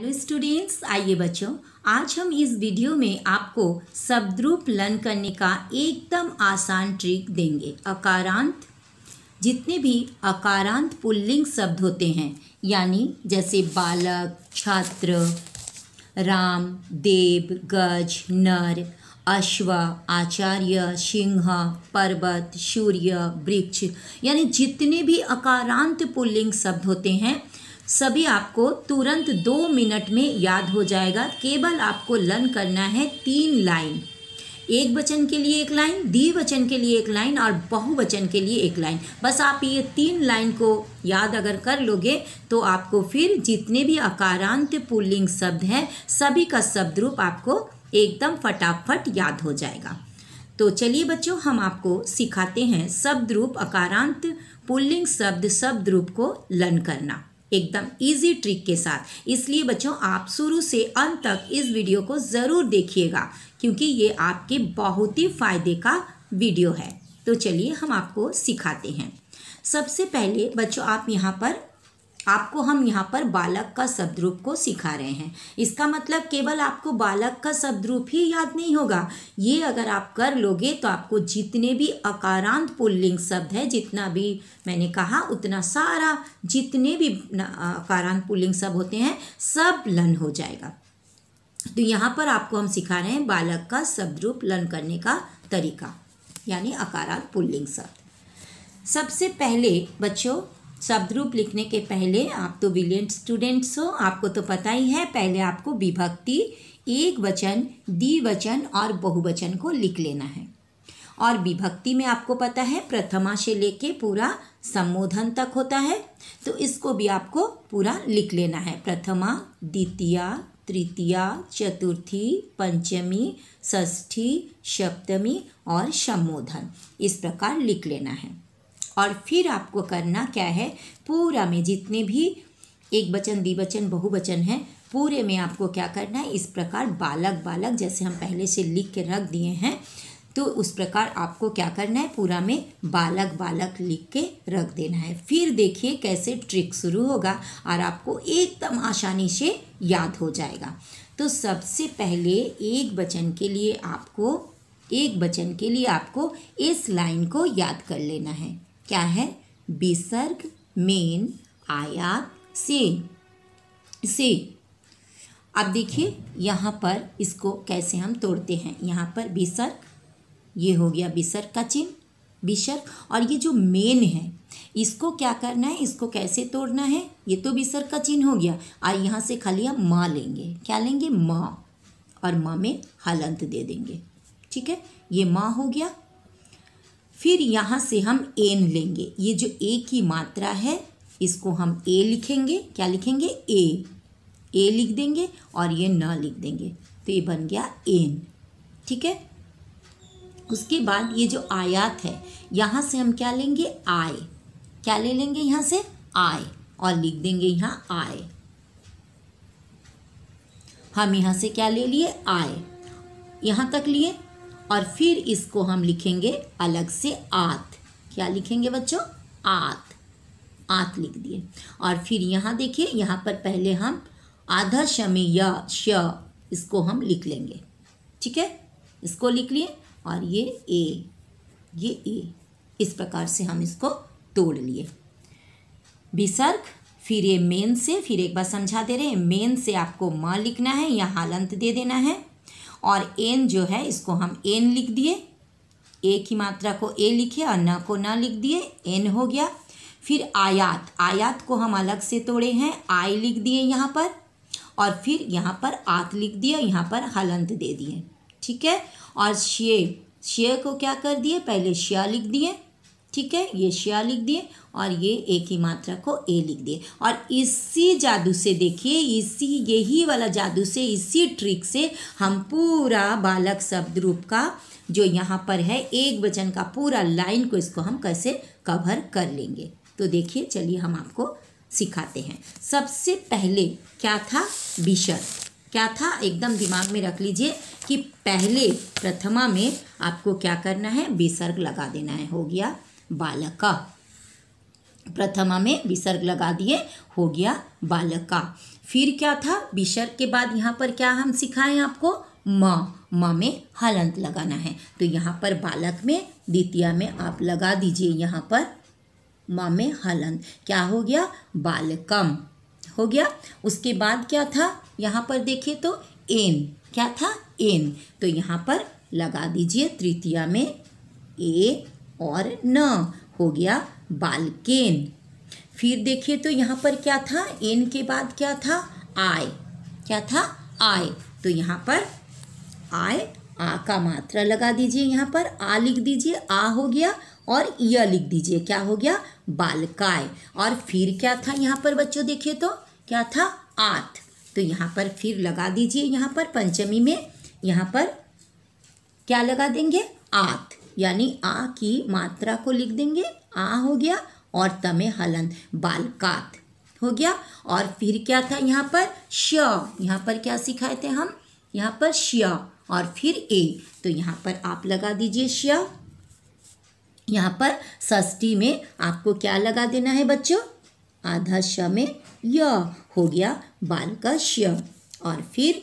hello students आइए बच्चों आज हम इस वीडियो में आपको शब्दरूप लर्न करने का एकदम आसान ट्रिक देंगे अकारांत जितने भी अकारांत पुल्लिंग शब्द होते हैं यानी जैसे बालक छात्र राम देव गज नर अश्व आचार्य सिंह पर्वत सूर्य वृक्ष यानी जितने भी अकारांत पुल्लिंग शब्द होते हैं सभी आपको तुरंत दो मिनट में याद हो जाएगा केवल आपको लर्न करना है तीन लाइन एक वचन के लिए एक लाइन द्विवचन के लिए एक लाइन और बहुवचन के लिए एक लाइन बस आप ये तीन लाइन को याद अगर कर लोगे तो आपको फिर जितने भी अकारांत पुल्लिंग शब्द हैं सभी का शब्द रूप आपको एकदम फटाफट याद हो जाएगा तो चलिए बच्चों हम आपको सिखाते हैं शब्द रूप अकारांत पुल्लिंग शब्द शब्द रूप को लर्न करना एकदम इजी ट्रिक के साथ इसलिए बच्चों आप शुरू से अंत तक इस वीडियो को ज़रूर देखिएगा क्योंकि ये आपके बहुत ही फायदे का वीडियो है तो चलिए हम आपको सिखाते हैं सबसे पहले बच्चों आप यहाँ पर आपको हम यहाँ पर बालक का शब्द रूप को सिखा रहे हैं इसका मतलब केवल आपको बालक का शब्द रूप ही याद नहीं होगा ये अगर आप कर लोगे तो आपको जितने भी अकारांत पुल्लिंग शब्द है जितना भी मैंने कहा उतना सारा जितने भी अकारांत पुल्लिंग शब्द होते हैं सब लन हो जाएगा तो यहाँ पर आपको हम सिखा रहे हैं बालक का शब्द रूप लन करने का तरीका यानी अकारांत पुल्लिंग शब्द सबसे पहले बच्चों शब्द रूप लिखने के पहले आप तो ब्रिलियंट स्टूडेंट्स हो आपको तो पता ही है पहले आपको विभक्ति एक वचन द्विवचन और बहुवचन को लिख लेना है और विभक्ति में आपको पता है प्रथमा से लेके पूरा संबोधन तक होता है तो इसको भी आपको पूरा लिख लेना है प्रथमा द्वितीया तृतीया चतुर्थी पंचमी षष्ठी सप्तमी और सम्बोधन इस प्रकार लिख लेना है और फिर आपको करना क्या है पूरा में जितने भी एक बचन द्विवचन बहुवचन है पूरे में आपको क्या करना है इस प्रकार बालक बालक जैसे हम पहले से लिख के रख दिए हैं तो उस प्रकार आपको क्या करना है पूरा में बालक बालक लिख के रख देना है फिर देखिए कैसे ट्रिक शुरू होगा और आपको एकदम आसानी से याद हो जाएगा तो सबसे पहले एक बचन के लिए आपको एक बचन के लिए आपको इस लाइन को याद कर लेना है क्या है विसर्ग मेन आयात से से अब देखिए यहाँ पर इसको कैसे हम तोड़ते हैं यहाँ पर विसर्ग ये हो गया विसर्ग का चिन्ह विसर्ग और ये जो मेन है इसको क्या करना है इसको कैसे तोड़ना है ये तो विसर्ग का चिन्ह हो गया और यहाँ से खाली हम माँ लेंगे क्या लेंगे माँ और माँ में हलंत दे देंगे ठीक है ये माँ हो गया फिर यहाँ से हम एन लेंगे ये जो ए की मात्रा है इसको हम ए लिखेंगे क्या लिखेंगे ए ए लिख देंगे और ये न लिख देंगे तो ये बन गया एन ठीक है उसके बाद ये जो आयात है यहाँ से हम क्या लेंगे आय क्या ले लेंगे यहाँ से आय और लिख देंगे यहाँ आय हम यहाँ से क्या ले लिए आय यहाँ तक लिए और फिर इसको हम लिखेंगे अलग से आत क्या लिखेंगे बच्चों आत आत लिख दिए और फिर यहाँ देखिए यहाँ पर पहले हम आधा शमी या श इसको हम लिख लेंगे ठीक है इसको लिख लिए और ये ए ये ए इस प्रकार से हम इसको तोड़ लिए विसर्ग फिर ये मेन से फिर एक बार समझा दे रहे हैं मेन से आपको माँ लिखना है या हालंत दे देना है और एन जो है इसको हम एन लिख दिए ए की मात्रा को ए लिखे और न को न लिख दिए एन हो गया फिर आयात आयात को हम अलग से तोड़े हैं आई लिख दिए यहाँ पर और फिर यहाँ पर आत लिख दिया यहाँ पर हलंत दे दिए ठीक है और शे शे को क्या कर दिए पहले श्या लिख दिए ठीक है ये शिया लिख दिए और ये एक ही मात्रा को ए लिख दिए और इसी जादू से देखिए इसी यही वाला जादू से इसी ट्रिक से हम पूरा बालक शब्द रूप का जो यहाँ पर है एक वचन का पूरा लाइन को इसको हम कैसे कवर कर लेंगे तो देखिए चलिए हम आपको सिखाते हैं सबसे पहले क्या था विषय क्या था एकदम दिमाग में रख लीजिए कि पहले प्रथमा में आपको क्या करना है विसर्ग लगा देना है हो गया बालका प्रथमा में विसर्ग लगा दिए हो गया बालका फिर क्या था विसर्ग के बाद यहाँ पर क्या हम सिखाएं आपको म म में हलंत लगाना है तो यहाँ पर बालक में द्वितीय में आप लगा दीजिए यहाँ पर म में हलंत क्या हो गया बालकम हो गया उसके बाद क्या था यहाँ पर देखिए तो एन क्या था एन तो यहाँ पर लगा दीजिए तृतीया में ए और न हो गया बालकेन फिर देखिए तो यहाँ पर क्या था एन के बाद क्या था आय क्या था आय तो यहाँ पर आय आ का मात्रा लगा दीजिए यहाँ पर आ लिख दीजिए आ हो गया और य लिख दीजिए क्या हो गया बालकाय और फिर क्या था यहाँ पर बच्चों देखिए तो क्या था आत तो यहाँ पर फिर लगा दीजिए यहाँ पर पंचमी में यहाँ पर क्या लगा देंगे आत यानी आ की मात्रा को लिख देंगे आ हो गया और तमे हलन बालकात हो गया और फिर क्या था यहाँ पर श यहाँ पर क्या सिखाए थे हम यहाँ पर श्य और फिर ए तो यहाँ पर आप लगा दीजिए श्य यहाँ पर षष्टी में आपको क्या लगा देना है बच्चों आधा श में य हो गया बाल का श्य और फिर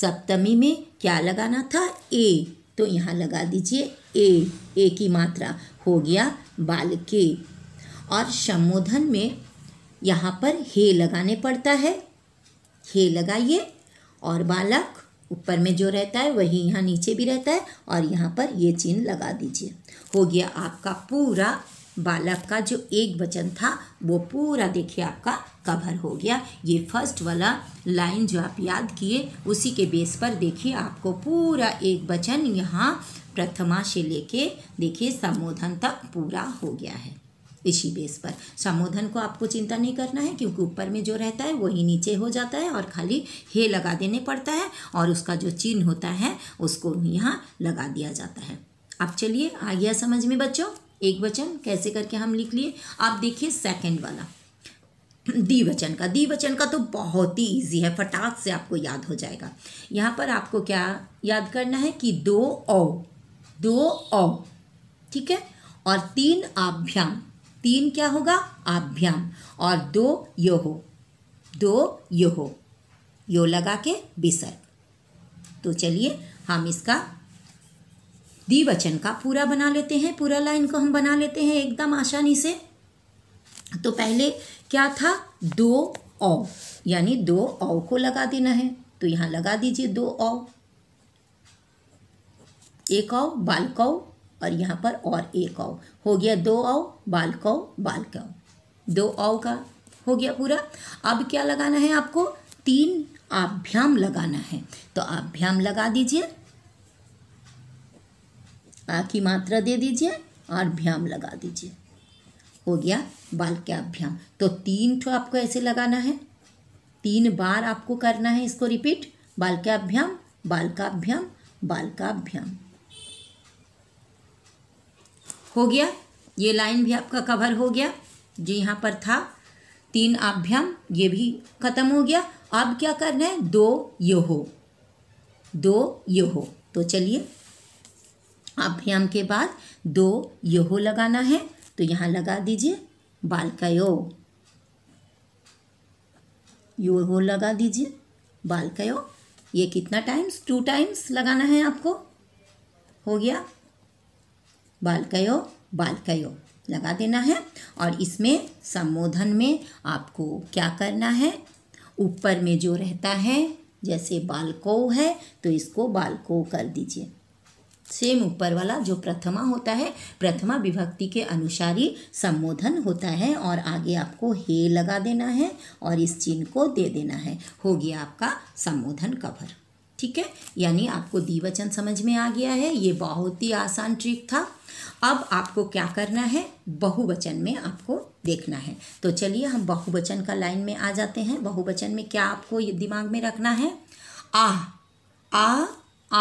सप्तमी में क्या लगाना था ए तो यहाँ लगा दीजिए ए ए की मात्रा हो गया के और संबोधन में यहाँ पर हे लगाने पड़ता है हे लगाइए और बालक ऊपर में जो रहता है वही यहाँ नीचे भी रहता है और यहाँ पर ये चिन्ह लगा दीजिए हो गया आपका पूरा बालक का जो एक वचन था वो पूरा देखिए आपका कवर हो गया ये फर्स्ट वाला लाइन जो आप याद किए उसी के बेस पर देखिए आपको पूरा एक वचन यहाँ प्रथमा से लेके देखिए संबोधन तक पूरा हो गया है इसी बेस पर संबोधन को आपको चिंता नहीं करना है क्योंकि ऊपर में जो रहता है वही नीचे हो जाता है और खाली हे लगा देने पड़ता है और उसका जो चिन्ह होता है उसको यहाँ लगा दिया जाता है अब चलिए आ गया समझ में बच्चों एक वचन कैसे करके हम लिख लिए आप देखिए सेकंड वाला द्विवचन का द्विवचन का तो बहुत ही इजी है फटाक से आपको याद हो जाएगा यहाँ पर आपको क्या याद करना है कि दो औ दो औ ठीक है और तीन आभ्याम तीन क्या होगा आभ्याम और दो यो हो दो यो हो यो लगा के बिसर तो चलिए हम इसका द्विवचन का पूरा बना लेते हैं पूरा लाइन को हम बना लेते हैं एकदम आसानी से तो पहले क्या था दो औ यानी दो औ को लगा देना है तो यहाँ लगा दीजिए दो औ एक औ बालकौ और यहाँ पर और एक औ हो गया दो औ बालकौ बालकौ दो औ का हो गया पूरा अब क्या लगाना है आपको तीन आभ्याम लगाना है तो आभ्याम लगा दीजिए आ की मात्रा दे दीजिए और भ्याम लगा दीजिए हो गया बाल के अभ्याम तो तीन ठो आपको ऐसे लगाना है तीन बार आपको करना है इसको रिपीट बाल के अभ्याम बाल का अभ्याम बाल का अभ्याम हो गया ये लाइन भी आपका कवर हो गया जो यहाँ पर था तीन अभ्याम ये भी खत्म हो गया अब क्या करना है दो यो हो दो यो हो तो चलिए अभ्याम के बाद दो यहो लगाना है तो यहाँ लगा दीजिए बालकयो हो लगा दीजिए बालकयो ये कितना टाइम्स टू टाइम्स लगाना है आपको हो गया बालकयो बालकयो लगा देना है और इसमें संबोधन में आपको क्या करना है ऊपर में जो रहता है जैसे बालको है तो इसको बालको कर दीजिए सेम ऊपर वाला जो प्रथमा होता है प्रथमा विभक्ति के अनुसार ही संबोधन होता है और आगे आपको हे लगा देना है और इस चिन्ह को दे देना है हो गया आपका संबोधन कवर ठीक है यानी आपको दिवचन समझ में आ गया है ये बहुत ही आसान ट्रिक था अब आपको क्या करना है बहुवचन में आपको देखना है तो चलिए हम बहुवचन का लाइन में आ जाते हैं बहुवचन में क्या आपको दिमाग में रखना है आ आ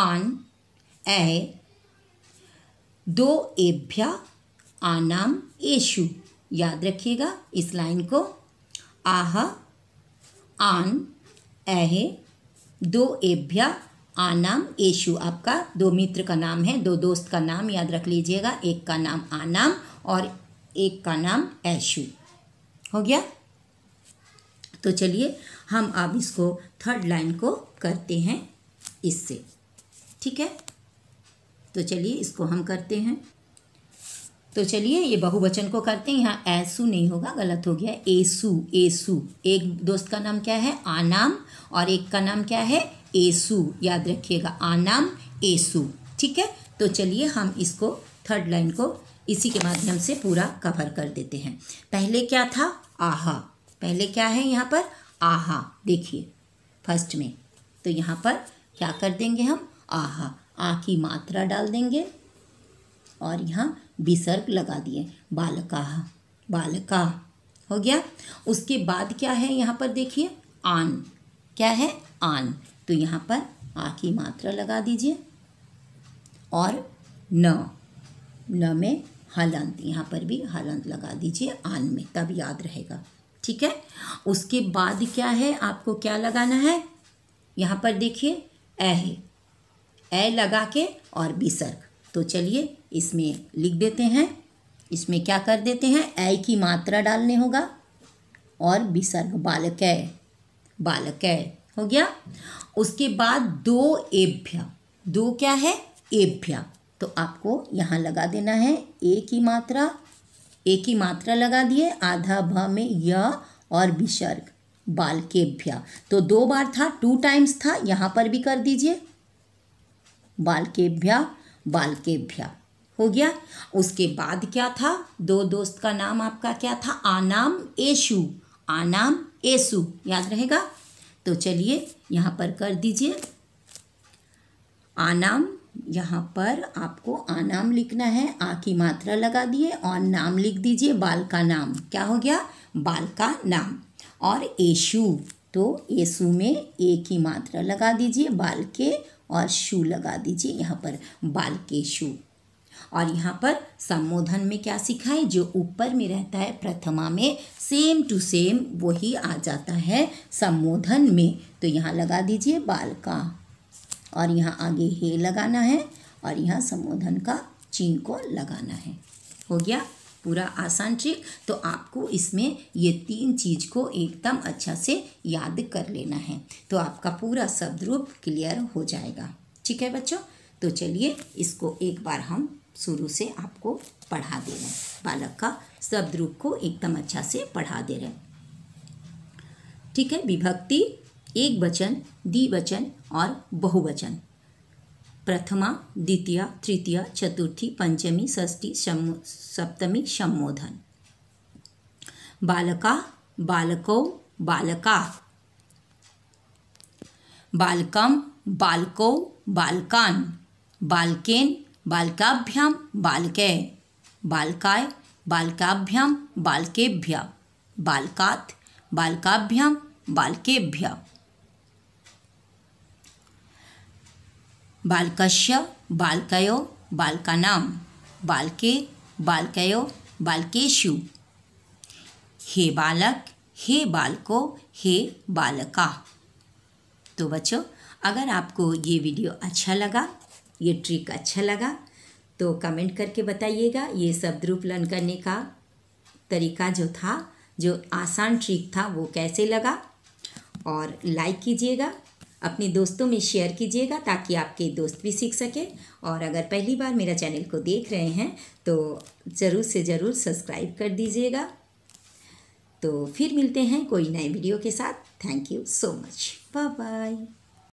आन ए दो एभ्या आनाम एशु याद रखिएगा इस लाइन को आह आन एह दो एभ्या आनाम एशु आपका दो मित्र का नाम है दो दोस्त का नाम याद रख लीजिएगा एक का नाम आनाम और एक का नाम ऐशु हो गया तो चलिए हम अब इसको थर्ड लाइन को करते हैं इससे ठीक है तो चलिए इसको हम करते हैं तो चलिए ये बहुवचन को करते हैं यहाँ ऐसू नहीं होगा गलत हो गया एसू एसू एक दोस्त का नाम क्या है आनाम और एक का नाम क्या है एसू याद रखिएगा आनाम एसू ठीक है तो चलिए हम इसको थर्ड लाइन को इसी के माध्यम से पूरा कवर कर देते हैं पहले क्या था आहा पहले क्या है यहाँ पर आहा देखिए फर्स्ट में तो यहाँ पर क्या कर देंगे हम आहा आ की मात्रा डाल देंगे और यहाँ विसर्ग लगा दिए बालका बालका हो गया उसके बाद क्या है यहाँ पर देखिए आन क्या है आन तो यहाँ पर आ की मात्रा लगा दीजिए और न न में हलंत यहाँ पर भी हलंत लगा दीजिए आन में तब याद रहेगा ठीक है उसके बाद क्या है आपको क्या लगाना है यहाँ पर देखिए ऐ ए लगा के और विसर्ग तो चलिए इसमें लिख देते हैं इसमें क्या कर देते हैं ए की मात्रा डालने होगा और विसर्ग बालक है बालक है हो गया उसके बाद दो एभ्य दो क्या है एभ्य तो आपको यहाँ लगा देना है ए की मात्रा ए की मात्रा लगा दिए आधा भ में य और विसर्ग बाल के भ्या तो दो बार था टू टाइम्स था यहाँ पर भी कर दीजिए के भ्या हो गया उसके बाद क्या था दो दोस्त का नाम आपका क्या था आनाम एशु आनाम एसु याद रहेगा तो चलिए यहाँ पर कर दीजिए आनाम यहाँ पर आपको आनाम लिखना है आ की मात्रा लगा दिए और नाम लिख दीजिए बाल का नाम क्या हो गया बाल का नाम और एशु तो एसु में ए की मात्रा लगा दीजिए बाल के और शू लगा दीजिए यहाँ पर बाल के शू और यहाँ पर संबोधन में क्या सीखा है जो ऊपर में रहता है प्रथमा में सेम टू सेम वही आ जाता है संबोधन में तो यहाँ लगा दीजिए बाल का और यहाँ आगे हे लगाना है और यहाँ संबोधन का चीन को लगाना है हो गया पूरा आसान ट्रिक तो आपको इसमें ये तीन चीज़ को एकदम अच्छा से याद कर लेना है तो आपका पूरा शब्द रूप क्लियर हो जाएगा ठीक है बच्चों तो चलिए इसको एक बार हम शुरू से आपको पढ़ा दे रहे हैं बालक का शब्द रूप को एकदम अच्छा से पढ़ा दे रहे हैं ठीक है विभक्ति एक वचन द्विवचन और बहुवचन प्रथमा द्वितीय तृतीय चतुर्थी पंचमी षष्ठी सप्तमी संबोधन बालका बालको बालका बालकम बालको बालकान बालकेन बालकाभ्याम बालके बालकाय बालकाभ्याम बालकेभ्य बालकात बालकाभ्याम बालकेभ्य बालकश्य बालकयो बालकानाम बालके बालकयो बालकेशु हे बालक हे बालको हे बालका तो बच्चों अगर आपको ये वीडियो अच्छा लगा ये ट्रिक अच्छा लगा तो कमेंट करके बताइएगा ये शब्द रूप लर्न करने का तरीका जो था जो आसान ट्रिक था वो कैसे लगा और लाइक कीजिएगा अपने दोस्तों में शेयर कीजिएगा ताकि आपके दोस्त भी सीख सकें और अगर पहली बार मेरा चैनल को देख रहे हैं तो ज़रूर से ज़रूर सब्सक्राइब कर दीजिएगा तो फिर मिलते हैं कोई नए वीडियो के साथ thank you so much bye bye